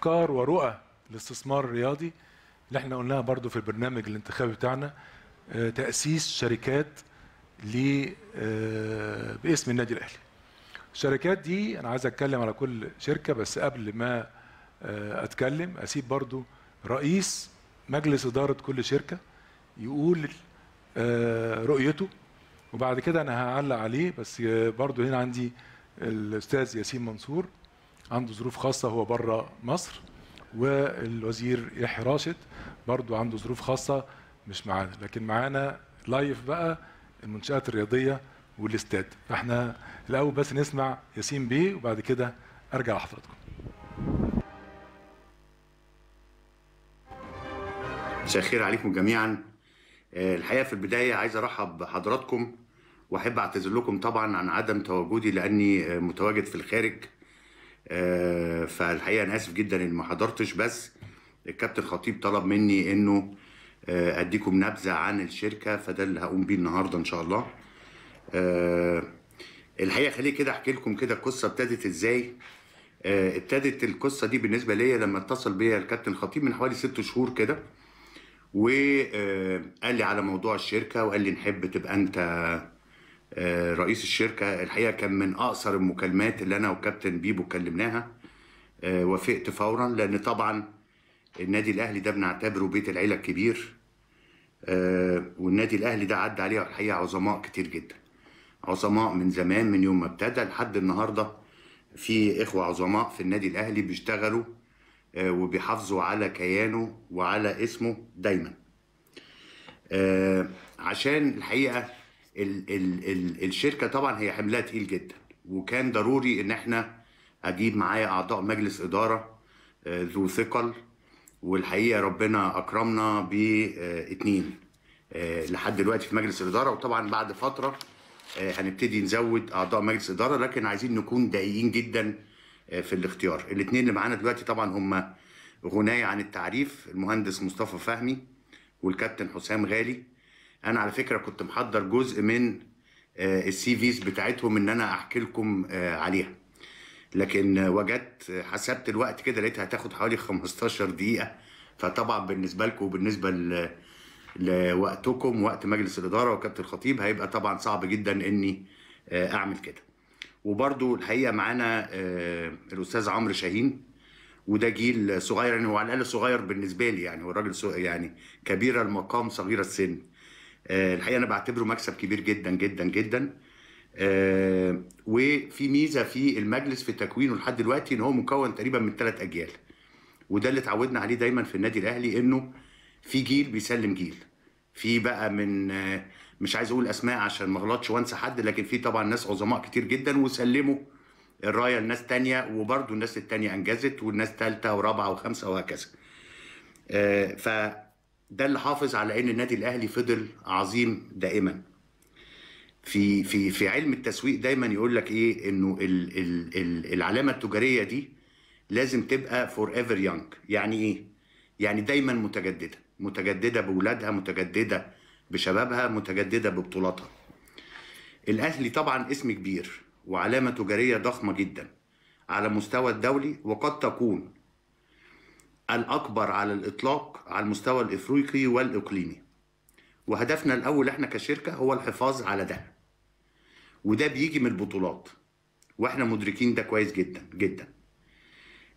افكار ورؤى الاستثمار الرياضي اللي احنا قلناها برضو في البرنامج الانتخابي بتاعنا آه، تاسيس شركات ل آه، باسم النادي الاهلي الشركات دي انا عايز اتكلم على كل شركه بس قبل ما آه، اتكلم اسيب برضو رئيس مجلس اداره كل شركه يقول رؤيته وبعد كده انا هعلق عليه بس برضو هنا عندي الاستاذ ياسين منصور عنده ظروف خاصه هو بره مصر والوزير يحيى راشد برضه عنده ظروف خاصه مش معانا لكن معانا لايف بقى المنشات الرياضيه والاستاد فاحنا الاول بس نسمع ياسين بيه وبعد كده ارجع لحضراتكم مساء الخير عليكم جميعا آه، الحقيقه في البدايه عايز ارحب بحضراتكم واحب اعتذر لكم طبعا عن عدم تواجدي لاني آه، متواجد في الخارج آه، فالحقيقه انا اسف جدا اني ما حضرتش بس الكابتن خطيب طلب مني انه آه، اديكم نبذه عن الشركه فده اللي هقوم بيه النهارده ان شاء الله آه، الحقيقه خليني كده احكي لكم كده القصه ابتدت ازاي ابتدت القصه دي بالنسبه ليا لما اتصل بيا الكابتن خطيب من حوالي ست شهور كده وقال لي على موضوع الشركه وقال لي نحب تبقى انت آه، رئيس الشركه الحقيقه كان من اقصر المكالمات اللي انا وكابتن بيبو كلمناها آه، وافقت فورا لان طبعا النادي الاهلي ده بنعتبره بيت العيله الكبير آه، والنادي الاهلي ده عدى عليه الحقيقه عظماء كتير جدا عظماء من زمان من يوم ما ابتدى لحد النهارده في اخوه عظماء في النادي الاهلي بيشتغلوا وبيحافظوا على كيانه وعلى اسمه دايما عشان الحقيقه ال ال ال الشركه طبعا هي حملها تقيل جدا وكان ضروري ان احنا اجيب معايا اعضاء مجلس اداره آه، ذو ثقل والحقيقه ربنا اكرمنا باثنين آه، آه، لحد دلوقتي في مجلس الاداره وطبعا بعد فتره هنبتدي نزود اعضاء مجلس اداره لكن عايزين نكون دقيقين جدا في الاختيار الاثنين اللي معانا دلوقتي طبعا هم غناية عن التعريف المهندس مصطفى فهمي والكابتن حسام غالي انا على فكره كنت محضر جزء من آه، السي فيز بتاعتهم ان انا احكي لكم آه، عليها لكن وجدت حسبت الوقت كده لقيتها هتاخد حوالي 15 دقيقه فطبعا بالنسبه لكم وبالنسبه لوقتكم وقت مجلس الاداره وكابتن الخطيب هيبقى طبعا صعب جدا اني آه، اعمل كده وبرده الحقيقه معانا الاستاذ عمرو شاهين وده جيل صغير يعني هو على الاقل صغير بالنسبه لي يعني هو الراجل يعني كبير المقام صغير السن آه، الحقيقه انا بعتبره مكسب كبير جدا جدا جدا آه، وفي ميزه في المجلس في تكوينه لحد دلوقتي ان هو مكون تقريبا من ثلاث اجيال وده اللي اتعودنا عليه دايما في النادي الاهلي انه في جيل بيسلم جيل في بقى من آه، مش عايز اقول اسماء عشان ما اغلطش وانسى حد لكن في طبعا ناس عظماء كتير جدا وسلموا الرايه لناس تانية وبرده الناس التانية انجزت والناس ثالثه ورابعه وخمسه وهكذا. ف ده اللي حافظ على ان النادي الاهلي فضل عظيم دائما في في في علم التسويق دايما يقول لك ايه انه الـ الـ الـ العلامه التجاريه دي لازم تبقى فور ايفر يونج يعني ايه يعني دايما متجدده متجدده باولادها متجدده بشبابها متجدده ببطولاتها الاهلي طبعا اسم كبير وعلامه تجاريه ضخمه جدا على مستوى الدولي وقد تكون الأكبر على الإطلاق على المستوى الإفريقي والإقليمي وهدفنا الأول إحنا كشركة هو الحفاظ على ده وده بيجي من البطولات واحنا مدركين ده كويس جدا جدا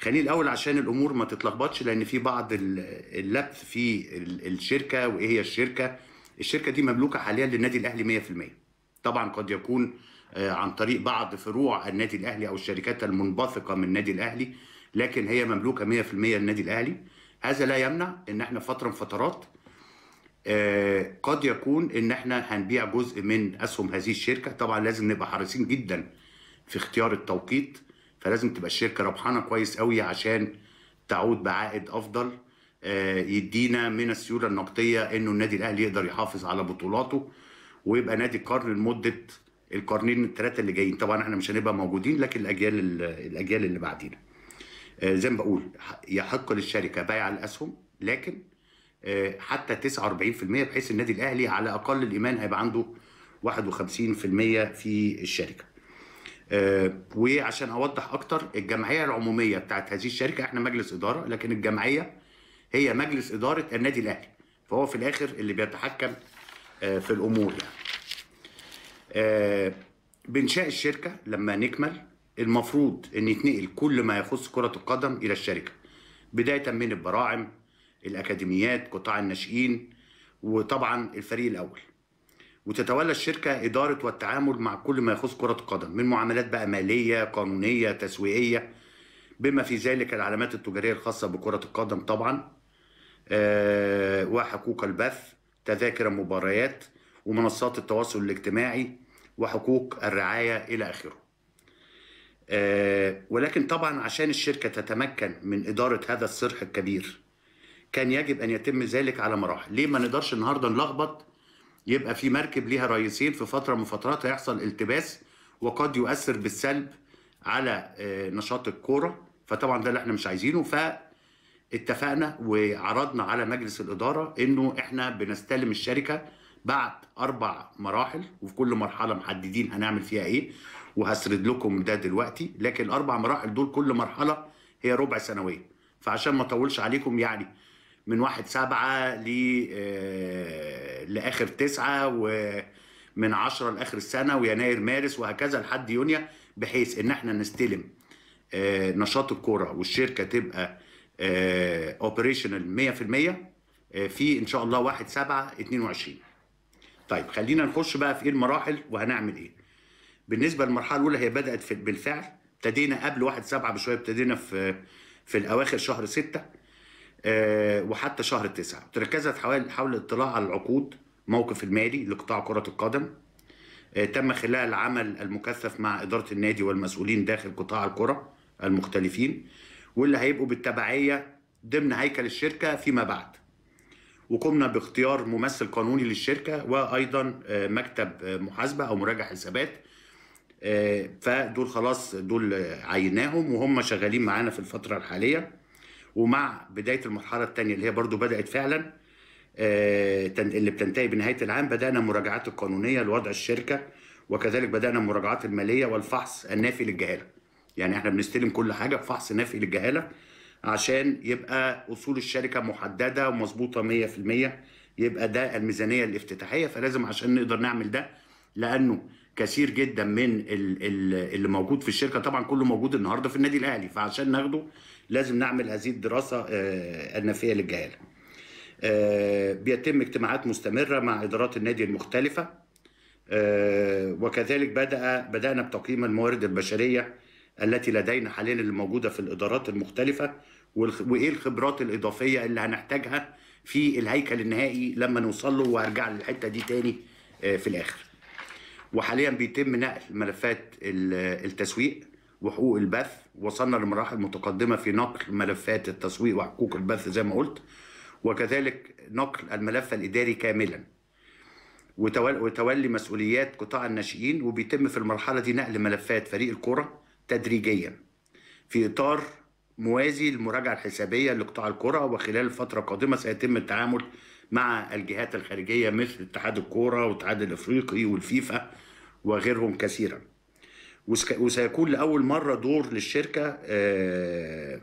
خليني الاول عشان الامور ما تتلخبطش لان في بعض اللبث في الشركه وايه هي الشركه الشركه دي مملوكه حاليا للنادي الاهلي 100% طبعا قد يكون آه، عن طريق بعض فروع النادي الاهلي او الشركات المنبثقه من النادي الاهلي لكن هي مملوكه 100% للنادي الاهلي هذا لا يمنع ان احنا فتره من فترات آه، قد يكون ان احنا هنبيع جزء من اسهم هذه الشركه طبعا لازم نبقى حريصين جدا في اختيار التوقيت فلازم تبقى الشركه ربحانه كويس قوي عشان تعود بعائد افضل آه، يدينا من السيوله النقديه انه النادي الاهلي يقدر يحافظ على بطولاته ويبقى نادي قرن لمده القرنين الثلاثه اللي جايين طبعا احنا مش هنبقى موجودين لكن الاجيال الاجيال اللي بعدينا آه، زي ما بقول يحق للشركه بيع الاسهم لكن آه، حتى 49% بحيث النادي الاهلي على اقل الايمان هيبقى عنده 51% في الشركه. آه، وعشان اوضح اكتر الجمعيه العموميه بتاعت هذه الشركه احنا مجلس اداره لكن الجمعيه هي مجلس اداره النادي الاهلي فهو في الاخر اللي بيتحكم في الامور يعني. بانشاء الشركه لما نكمل المفروض ان يتنقل كل ما يخص كره القدم الى الشركه بدايه من البراعم الاكاديميات قطاع الناشئين وطبعا الفريق الاول وتتولى الشركه اداره والتعامل مع كل ما يخص كره القدم من معاملات بقى ماليه قانونيه تسويقيه بما في ذلك العلامات التجاريه الخاصه بكره القدم طبعا أه وحقوق البث تذاكر المباريات ومنصات التواصل الاجتماعي وحقوق الرعايه الى اخره آه، ولكن طبعا عشان الشركة تتمكن من إدارة هذا الصرح الكبير كان يجب أن يتم ذلك على مراحل ليه ما نقدرش النهاردة نلخبط يبقى في مركب ليها رئيسين في فترة من فترات هيحصل التباس وقد يؤثر بالسلب على آه، نشاط الكورة فطبعا ده اللي احنا مش عايزينه فاتفقنا وعرضنا على مجلس الإدارة إنه احنا بنستلم الشركة بعد أربع مراحل وفي كل مرحلة محددين هنعمل فيها إيه وهسرد لكم ده دلوقتي لكن الاربع مراحل دول كل مرحله هي ربع سنويه فعشان ما اطولش عليكم يعني من واحد سبعة ل آه، لاخر تسعة ومن عشرة لاخر السنه ويناير مارس وهكذا لحد يونيو بحيث ان احنا نستلم آه، نشاط الكوره والشركه تبقى اوبريشنال آه، 100% في ان شاء الله 1 7 22 طيب خلينا نخش بقى في ايه المراحل وهنعمل ايه بالنسبه للمرحله الاولى هي بدات في بالفعل ابتدينا قبل 1 7 بشويه ابتدينا في في الاواخر شهر 6 آه، وحتى شهر 9 تركزت حوالي حول الاطلاع على العقود موقف المالي لقطاع كره القدم آه، تم خلال العمل المكثف مع اداره النادي والمسؤولين داخل قطاع الكره المختلفين واللي هيبقوا بالتبعيه ضمن هيكل الشركه فيما بعد وقمنا باختيار ممثل قانوني للشركه وايضا آه، مكتب محاسبه او مراجع حسابات آه، فدول خلاص دول عيناهم وهم شغالين معانا في الفترة الحالية ومع بداية المرحلة الثانية اللي هي برضو بدأت فعلا آه، اللي بتنتهي بنهاية العام بدأنا مراجعات القانونية لوضع الشركة وكذلك بدأنا المراجعات المالية والفحص النافي للجهالة يعني احنا بنستلم كل حاجة بفحص نافي للجهالة عشان يبقى أصول الشركة محددة ومظبوطة 100% يبقى ده الميزانية الافتتاحية فلازم عشان نقدر نعمل ده لأنه كثير جدا من اللي موجود في الشركه طبعا كله موجود النهارده في النادي الاهلي فعشان ناخده لازم نعمل هذه الدراسه آه، النفيه للجهاله. آه، بيتم اجتماعات مستمره مع ادارات النادي المختلفه آه، وكذلك بدا بدانا بتقييم الموارد البشريه التي لدينا حاليا اللي موجوده في الادارات المختلفه وايه الخبرات الاضافيه اللي هنحتاجها في الهيكل النهائي لما نوصل له وهرجع للحته دي تاني في الاخر. وحاليا بيتم نقل ملفات التسويق وحقوق البث وصلنا لمراحل متقدمة في نقل ملفات التسويق وحقوق البث زي ما قلت وكذلك نقل الملف الإداري كاملا وتولي مسؤوليات قطاع الناشئين وبيتم في المرحلة دي نقل ملفات فريق الكرة تدريجيا في إطار موازي للمراجعة الحسابية لقطاع الكرة وخلال الفترة القادمة سيتم التعامل مع الجهات الخارجية مثل اتحاد الكورة والاتحاد الأفريقي والفيفا وغيرهم كثيرا وسيكون لأول مرة دور للشركة آه،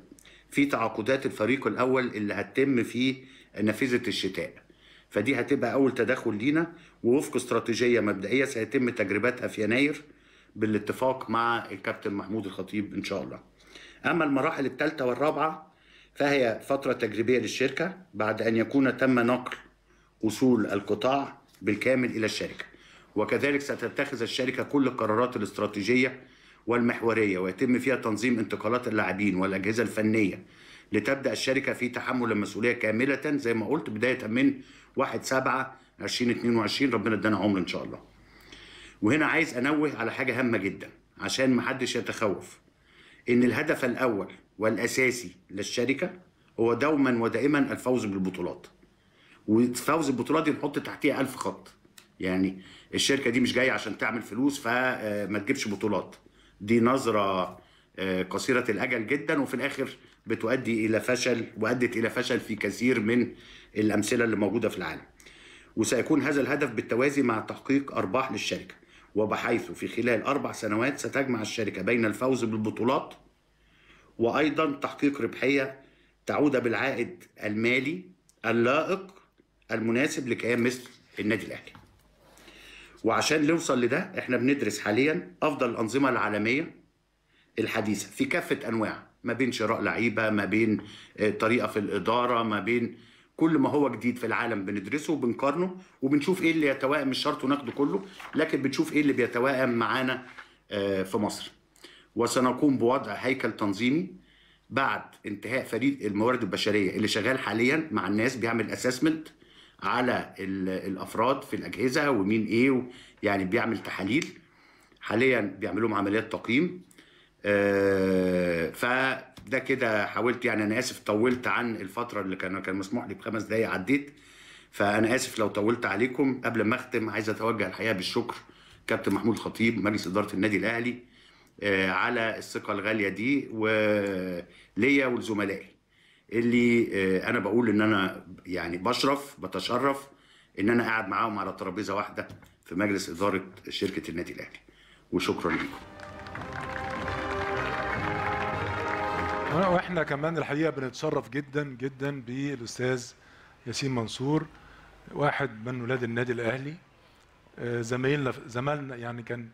في تعاقدات الفريق الأول اللي هتتم في نافذة الشتاء فدي هتبقى أول تدخل لينا ووفق استراتيجية مبدئية سيتم تجربتها في يناير بالاتفاق مع الكابتن محمود الخطيب إن شاء الله أما المراحل الثالثة والرابعة فهي فترة تجريبية للشركة بعد أن يكون تم نقل أصول القطاع بالكامل إلى الشركة وكذلك ستتخذ الشركة كل القرارات الاستراتيجية والمحورية ويتم فيها تنظيم انتقالات اللاعبين والأجهزة الفنية لتبدأ الشركة في تحمل المسؤولية كاملة زي ما قلت بداية من 1 7 2022 ربنا ادانا عمر إن شاء الله وهنا عايز أنوه على حاجة هامة جدا عشان محدش يتخوف إن الهدف الأول والاساسي للشركه هو دوما ودائما الفوز بالبطولات وفوز البطولات دي نحط تحتيها ألف خط يعني الشركه دي مش جايه عشان تعمل فلوس فما آه، تجيبش بطولات دي نظره آه، قصيره الاجل جدا وفي الاخر بتؤدي الى فشل وادت الى فشل في كثير من الامثله اللي موجوده في العالم وسيكون هذا الهدف بالتوازي مع تحقيق ارباح للشركه وبحيث في خلال اربع سنوات ستجمع الشركه بين الفوز بالبطولات وأيضا تحقيق ربحية تعود بالعائد المالي اللائق المناسب لكيان مثل النادي الأهلي وعشان نوصل لده احنا بندرس حاليا أفضل الأنظمة العالمية الحديثة في كافة انواع ما بين شراء لعيبة ما بين آه، طريقة في الإدارة ما بين كل ما هو جديد في العالم بندرسه وبنقارنه وبنشوف ايه اللي يتوائم مش شرط وناخده كله لكن بنشوف ايه اللي بيتوائم معانا آه، في مصر وسنقوم بوضع هيكل تنظيمي بعد انتهاء فريق الموارد البشريه اللي شغال حاليا مع الناس بيعمل اسسمنت على الافراد في الاجهزه ومين ايه يعني بيعمل تحاليل حاليا بيعملوا لهم عمليات تقييم آه فده كده حاولت يعني انا اسف طولت عن الفتره اللي كان كان مسموح لي بخمس دقائق عديت فانا اسف لو طولت عليكم قبل ما اختم عايز اتوجه الحقيقه بالشكر كابتن محمود خطيب مجلس اداره النادي الاهلي آه، على الثقه الغاليه دي وليا ولزملائي اللي آه، انا بقول ان انا يعني بشرف بتشرف ان انا قاعد معاهم على ترابيزه واحده في مجلس اداره شركه النادي الاهلي وشكرا لكم آه، واحنا كمان الحقيقه بنتشرف جدا جدا بالاستاذ ياسين منصور واحد من ولاد النادي الاهلي زميلنا زمالنا يعني كان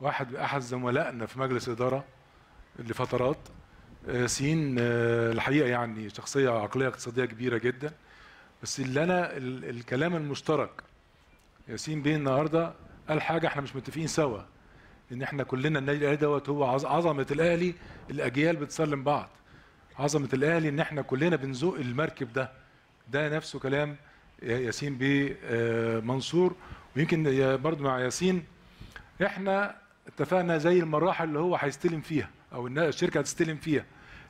واحد احد زملائنا في مجلس اداره لفترات آه، سين آه، الحقيقه يعني شخصيه عقليه اقتصاديه كبيره جدا بس اللي انا الكلام المشترك ياسين بيه النهارده قال حاجه احنا مش متفقين سوا ان احنا كلنا النادي الاهلي دوت هو عظمه الاهلي الاجيال بتسلم بعض عظمه الاهلي ان احنا كلنا بنزق المركب ده ده نفسه كلام ياسين بيه آه، منصور ويمكن برضه مع ياسين احنا اتفقنا زي المراحل اللي هو هيستلم فيها او الشركه هتستلم فيها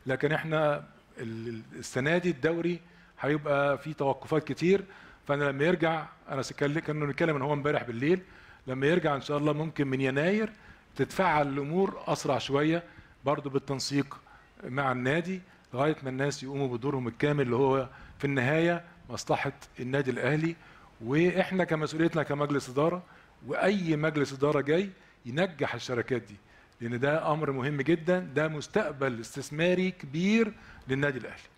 لكن احنا السنه دي الدوري هيبقى فيه توقفات كتير فانا لما يرجع انا كنا بنتكلم ان هو امبارح بالليل لما يرجع ان شاء الله ممكن من يناير تتفعل الامور اسرع شويه برضو بالتنسيق مع النادي لغايه ما الناس يقوموا بدورهم الكامل اللي هو في النهايه مصلحه النادي الاهلي واحنا كمسؤوليتنا كمجلس اداره واي مجلس اداره جاي ينجح الشركات دي لان ده امر مهم جدا ده مستقبل استثماري كبير للنادي الاهلي